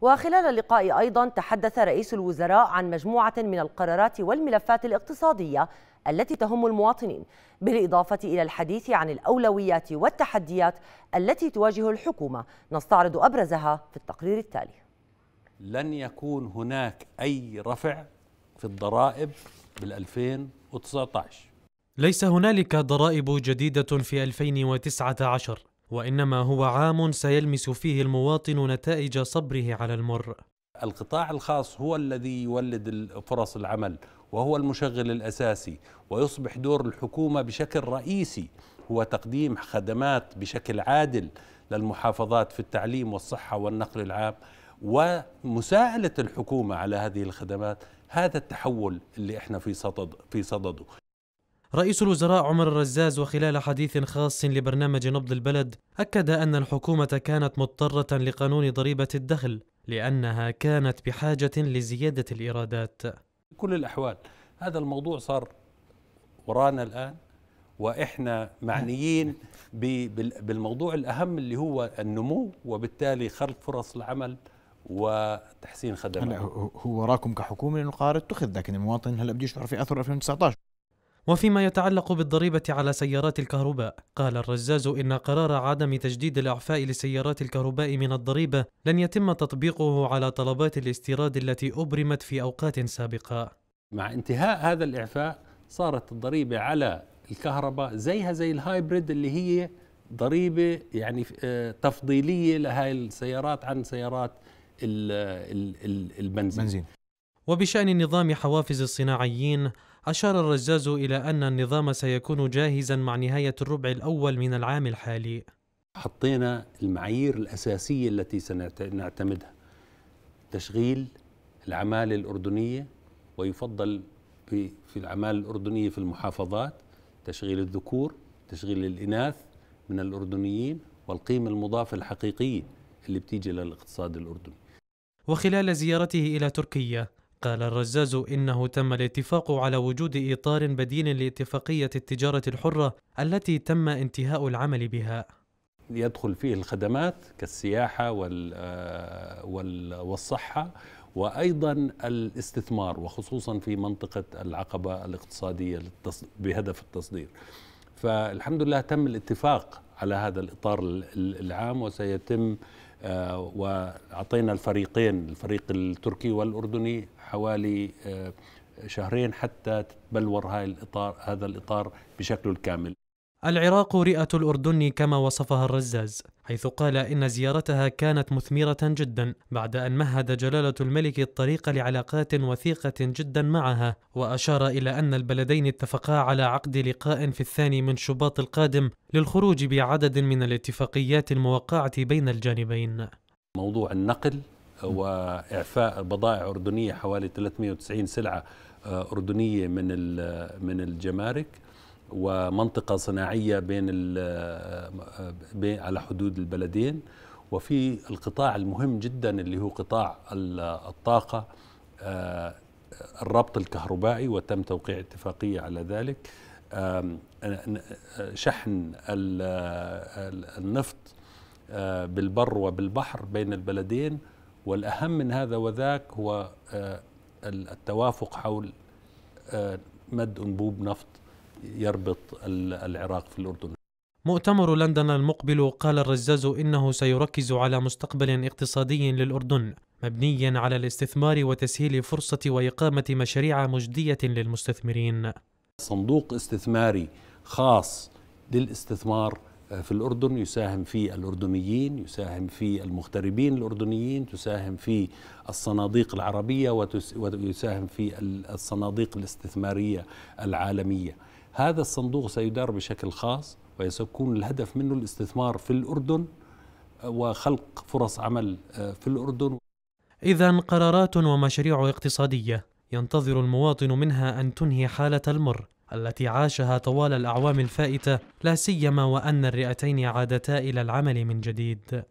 وخلال اللقاء أيضا تحدث رئيس الوزراء عن مجموعة من القرارات والملفات الاقتصادية التي تهم المواطنين بالإضافة إلى الحديث عن الأولويات والتحديات التي تواجه الحكومة نستعرض أبرزها في التقرير التالي لن يكون هناك أي رفع في الضرائب بال 2019 ليس هنالك ضرائب جديدة في 2019 وانما هو عام سيلمس فيه المواطن نتائج صبره على المر القطاع الخاص هو الذي يولد فرص العمل وهو المشغل الاساسي ويصبح دور الحكومه بشكل رئيسي هو تقديم خدمات بشكل عادل للمحافظات في التعليم والصحه والنقل العام ومساءله الحكومه على هذه الخدمات هذا التحول اللي احنا في صدد في صدده رئيس الوزراء عمر الرزاز وخلال حديث خاص لبرنامج نبض البلد أكد أن الحكومة كانت مضطرة لقانون ضريبة الدخل لأنها كانت بحاجة لزيادة الإيرادات كل الأحوال هذا الموضوع صار ورانا الآن واحنا معنيين بالموضوع الاهم اللي هو النمو وبالتالي خلق فرص العمل وتحسين خدمات هو وراكم كحكومه لانه قارد اتخذ لكن المواطن هلا بده يشعر في اثر 2019 وفيما يتعلق بالضريبة على سيارات الكهرباء قال الرزاز إن قرار عدم تجديد الإعفاء لسيارات الكهرباء من الضريبة لن يتم تطبيقه على طلبات الاستيراد التي أبرمت في أوقات سابقة مع انتهاء هذا الإعفاء صارت الضريبة على الكهرباء زيها زي الهايبريد اللي هي ضريبة يعني آه، تفضيلية لهذه السيارات عن سيارات البنزين. المنزل. وبشأن نظام حوافز الصناعيين أشار الرزاز إلى أن النظام سيكون جاهزا مع نهاية الربع الأول من العام الحالي حطينا المعايير الأساسية التي سنعتمدها تشغيل العمالة الأردنية ويفضل في, العمالة الأردنية في المحافظات تشغيل الذكور تشغيل الإناث من الأردنيين والقيمة المضافة الحقيقية اللي بتيجي للاقتصاد الأردني وخلال زيارته إلى تركيا قال الرزاز إنه تم الاتفاق على وجود إطار بديل لاتفاقية التجارة الحرة التي تم انتهاء العمل بها يدخل فيه الخدمات كالسياحة آه، والصحة وايضا الاستثمار وخصوصا في منطقه العقبه الاقتصاديه بهدف التصدير. فالحمد لله تم الاتفاق على هذا الاطار العام وسيتم آه، وأعطينا الفريقين الفريق التركي والأردني حوالي آه، شهرين حتى تتبلور هاي الإطار هذا الإطار بشكله الكامل العراق رئة الأردن كما وصفها الرزاز حيث قال إن زيارتها كانت مثمرة جدا بعد أن مهد جلالة الملك الطريق لعلاقات وثيقة جدا معها وأشار إلى أن البلدين اتفقا على عقد لقاء في الثاني من شباط القادم للخروج بعدد من الاتفاقيات الموقعة بين الجانبين موضوع النقل وإعفاء بضائع أردنية حوالي 390 سلعة آه، أردنية من من الجمارك ومنطقه صناعيه آه، بين على حدود البلدين وفي القطاع المهم جدا اللي هو قطاع الطاقه آه، الربط الكهربائي وتم توقيع اتفاقيه على ذلك آه، شحن النفط بالبر وبالبحر بين البلدين والأهم من هذا وذاك هو التوافق حول مد أنبوب نفط يربط العراق في الأردن مؤتمر لندن المقبل قال الرزاز إنه سيركز على مستقبل اقتصادي للأردن مبنيا على الاستثمار وتسهيل فرصة وإقامة مشاريع مجدية للمستثمرين صندوق استثماري خاص للاستثمار آه، في الأردن يساهم في الأردنيين يساهم في المغتربين الأردنيين تساهم في الصناديق العربية ويساهم في الصناديق الاستثمارية العالمية هذا الصندوق سيدار بشكل خاص وسيكون الهدف منه الاستثمار في الأردن آه، وخلق فرص عمل آه، في الأردن إذا قرارات ومشاريع اقتصادية ينتظر المواطن منها أن تنهي حالة المر التي عاشها طوال الأعوام الفائتة لا سيما وأن الرئتين عادتا إلى العمل من جديد